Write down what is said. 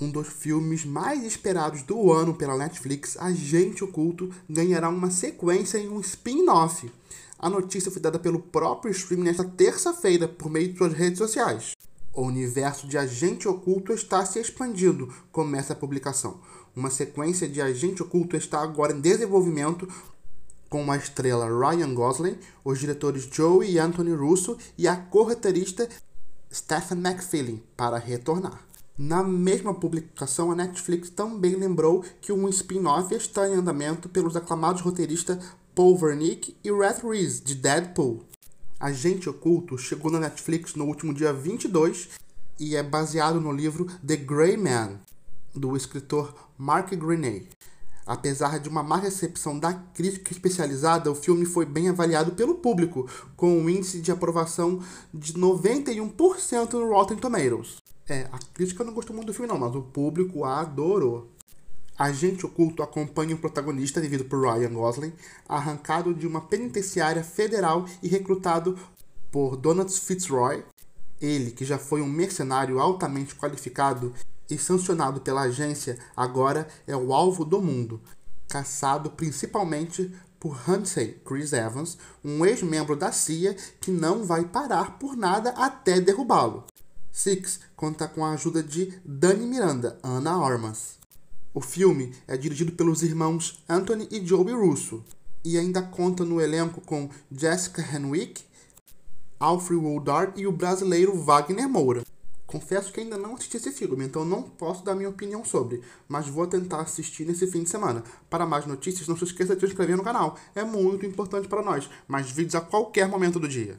um dos filmes mais esperados do ano pela Netflix, Agente Oculto, ganhará uma sequência em um spin-off. A notícia foi dada pelo próprio streaming nesta terça-feira por meio de suas redes sociais. O universo de Agente Oculto está se expandindo, começa a publicação. Uma sequência de Agente Oculto está agora em desenvolvimento com a estrela Ryan Gosling, os diretores Joe e Anthony Russo e a corretorista Stephen McFeely para retornar. Na mesma publicação, a Netflix também lembrou que um spin-off está em andamento pelos aclamados roteiristas Paul Vernick e Rhett Rees, de Deadpool. Agente Oculto chegou na Netflix no último dia 22 e é baseado no livro The Grey Man, do escritor Mark Greene. Apesar de uma má recepção da crítica especializada, o filme foi bem avaliado pelo público, com um índice de aprovação de 91% no Rotten Tomatoes. É, a crítica não gostou muito do filme, não, mas o público a adorou. Agente oculto acompanha o protagonista, devido por Ryan Gosling, arrancado de uma penitenciária federal e recrutado por Donald Fitzroy. Ele, que já foi um mercenário altamente qualificado e sancionado pela agência, agora é o alvo do mundo, caçado principalmente por Hansen, Chris Evans, um ex-membro da CIA que não vai parar por nada até derrubá-lo. Six conta com a ajuda de Dani Miranda, Ana Ormas. O filme é dirigido pelos irmãos Anthony e Joey Russo e ainda conta no elenco com Jessica Henwick, Alfred Woodard e o brasileiro Wagner Moura. Confesso que ainda não assisti esse filme, então não posso dar minha opinião sobre, mas vou tentar assistir nesse fim de semana. Para mais notícias, não se esqueça de se inscrever no canal, é muito importante para nós, mais vídeos a qualquer momento do dia.